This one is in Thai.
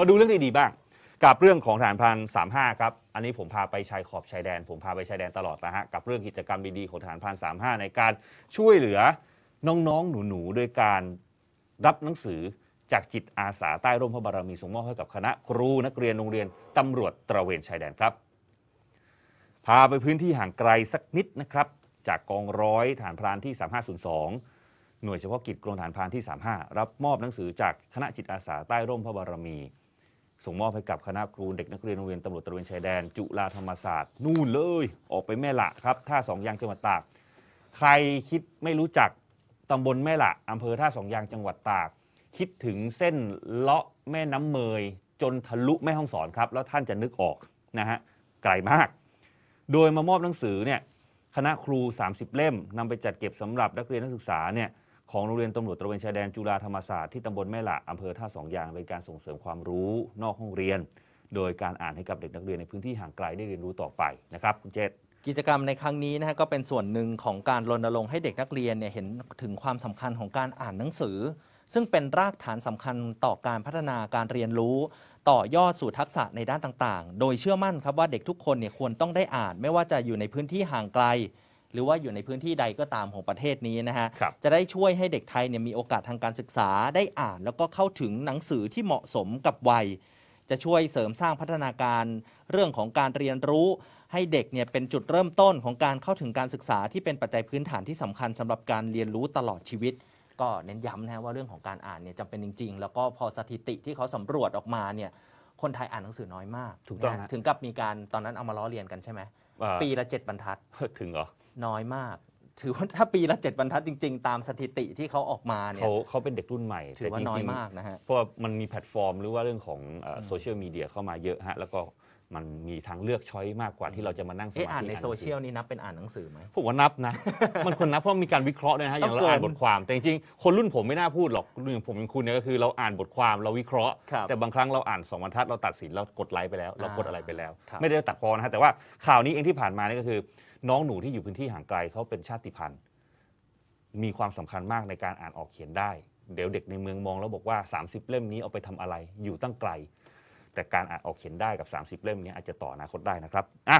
มาดูเรื่องดีๆบ้าง กับเรื่องของฐานพันสามห้าครับอันนี้ผมพาไปชายขอบชายแดนผมพาไปชายแดนตลอดนะฮะกับเรื่องกิจกรรมดีๆของฐานพันสามห้าในการช่วยเหลือน้องๆหนูๆโดยการรับหนังสือจากจิตอาสาใต้ร่มพระบารมีส่งมอบให้กับคณะครูนักเรียนโรงเรียนตำรวจตระเวนชายแดนครับ พาไปพื้นที่ห่างไกลสักนิดนะครับ จากกองร้อยฐานพรานที่ 3502 หน่วยเฉพาะกิจกรมฐานพรานที่ 35 รับมอบหนังสือจากคณะจิตอาสาใต้ร่มพระบารมีส่งมอบให้กับคณะครูเด็กนักเรียนโรงเรียนตำรวจตระเวนชายแดนจุฬาธรรมศาสตร์ นู่นเลยออกไปแม่ละครับท่าสองยางจังหวัดตากใครคิดไม่รู้จักตำบลแม่ละอำเภอท่าสองยางจังหวัดตากคิดถึงเส้นเลาะแม่น้ำเมย จนทะลุแม่ห้องสอนครับแล้วท่านจะนึกออกนะฮะไกลมาก โดยมามอบหนังสือเนี่ยคณะครู 30 เล่มนำไปจัดเก็บสำหรับนักเรียนนักศึกษาเนี่ยของโรงเรียนตำรวจตระเวนชายแดนจุฬาธรรมศาสตร์ที่ตำบลแม่ละอำเภอท่าสองยางเป็นการส่งเสริมความรู้นอกห้องเรียน โดยการอ่านให้กับเด็กนักเรียนในพื้นที่ห่างไกลได้เรียนรู้ต่อไปนะครับคุณเจษกิจกรรมในครั้งนี้นะฮะก็เป็นส่วนหนึ่งของการรณรงค์ให้เด็กนักเรียนเนี่ยเห็นถึงความสำคัญของการอ่านหนังสือ ซึ่งเป็นรากฐานสำคัญต่อการพัฒนาการเรียนรู้ ต่อยอดสู่ทักษะในด้านต่างๆ โดยเชื่อมั่นครับว่าเด็กทุกคนเนี่ยควรต้องได้อ่านไม่ว่าจะอยู่ในพื้นที่ห่างไกลหรือว่าอยู่ในพื้นที่ใดก็ตามของประเทศนี้นะฮะจะได้ช่วยให้เด็กไทยเนี่ยมีโอกาสทางการศึกษาได้อ่าน แล้วก็เข้าถึงหนังสือที่เหมาะสมกับวัย จะช่วยเสริมสร้างพัฒนาการเรื่องของการเรียนรู้ ให้เด็กเนี่ยเป็นจุดเริ่มต้นของการเข้าถึงการศึกษาที่เป็นปัจจัยพื้นฐานที่สำคัญสำหรับการเรียนรู้ตลอดชีวิต ก็เน้นย้ำนะฮะว่าเรื่องของการอ่านเนี่ยจำเป็นจริง ๆ แล้วก็พอสถิติที่เขาสำรวจออกมาเนี่ยคนไทยอ่านหนังสือน้อยมากถูกต้องถึงกับมีการตอนนั้นเอามาล้อเรียนกันใช่ไหมปีละเจ็ดบรรทัดถึงเหรอน้อยมาก ถือว่าถ้าปีละเจ็ดบรรทัดจริงๆ ตามสถิติที่เขาออกมาเนี่ยเขาเขาเป็นเด็กรุ่นใหม่ถือว่าน้อยมากนะฮะ เพราะมันมีแพลตฟอร์มหรือว่าเรื่องของโซเชียลมีเดียเข้ามาเยอะฮะแล้วก็มันมีทางเลือกช้อยมากกว่าที่เราจะมานั่งสมาธิอ่านในโซเชียลนี่นับเป็นอ่านหนังสือไหมผมว่านับนะมันควรนับเพราะมีการวิเคราะห์ด้วยนะฮะอย่างเราอ่านบทความแต่จริงๆ คนรุ่นผมไม่น่าพูดหรอกรุ่นอย่างผมอย่างคุณเนี่ยก็คือ เราอ่านบทความเราวิเคราะห์แต่บางครั้งเราอ่านสองบรรทัดเรา ตัดสินเรากดไลค์ไปแล้ว เรากดอะไรไปแล้ว ไม่ได้ตัดพอนะฮะแต่ว่าข่าวนี้เองที่ผ่านมานี่ก็คือ น้องหนูที่อยู่พื้นที่ห่างไกลเขาเป็นชาติพันธุ์ มีความสำคัญมากในการอ่านออกเขียนได้ เดี๋ยวเด็กในเมืองมองแล้วบอกว่า 30 เล่มนี้เอาไปทำอะไร อยู่ตั้งไกลแต่การอ่านออกเขียนได้กับ 30เล่มนี้อาจจะต่ออนาคตได้นะครับอ่ะ